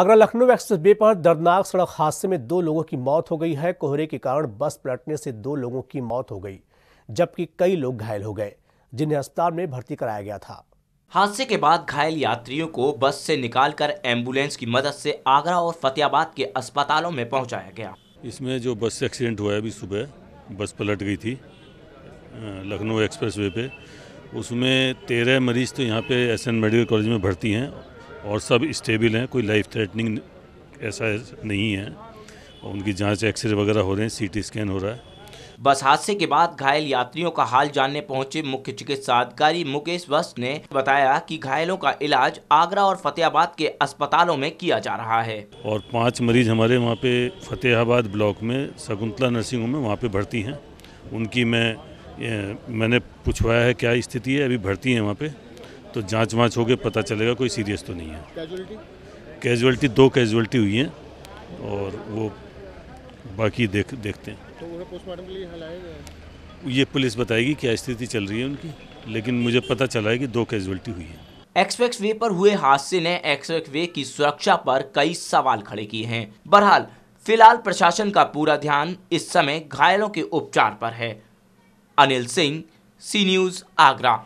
Agra Lucknow express way पर दर्दनाक सड़क हादसे में दो लोगों की मौत हो गई है कोहरे के कारण बस पलटने से दो लोगों की मौत हो गई जबकि कई लोग घायल हो गए जिन्हें अस्पताल में भर्ती कराया गया था हादसे के बाद घायल यात्रियों को बस से निकालकर एम्बुलेंस की मदद से आगरा और फतेहाबाद के अस्पतालों में पहुंचाया गया इसमें जो बस से एक्सीडेंट हुआ है अभी सुबह बस पलट गई थी लखनऊ एक्सप्रेस वे पे उसमें तेरह मरीज तो यहाँ पे एस मेडिकल कॉलेज में भर्ती हैं और सब स्टेबल हैं कोई लाइफ थ्रेटनिंग ऐसा नहीं है और उनकी जांच एक्सरे वगैरह हो रहे हैं सीटी स्कैन हो रहा है बस हादसे के बाद घायल यात्रियों का हाल जानने पहुंचे मुख्य चिकित्सा अधिकारी मुकेश वस्त ने बताया कि घायलों का इलाज आगरा और फतेहाबाद के अस्पतालों में किया जा रहा है और पांच मरीज हमारे वहाँ पे फतेहाबाद ब्लॉक में शकुंतला नर्सिंग होम में वहाँ पे भर्ती हैं उनकी मैं मैंने पूछवाया है क्या स्थिति है अभी भर्ती है वहाँ पे तो जांच वाँच हो गए पता चलेगा कोई सीरियस तो नहीं है कैजुअलिटी दो कैजुअलिटी हुई हैं और वो बाकी देख देखते हैं तो पोस्टमार्टम के लिए ये पुलिस बताएगी क्या स्थिति चल रही है उनकी लेकिन मुझे पता चला है कि दो कैजुअलिटी हुई है एक्सप्रेस वे पर हुए हादसे ने एक्सप्रेस वे की सुरक्षा पर कई सवाल खड़े किए हैं बहरहाल फिलहाल प्रशासन का पूरा ध्यान इस समय घायलों के उपचार पर है अनिल सिंह सी न्यूज आगरा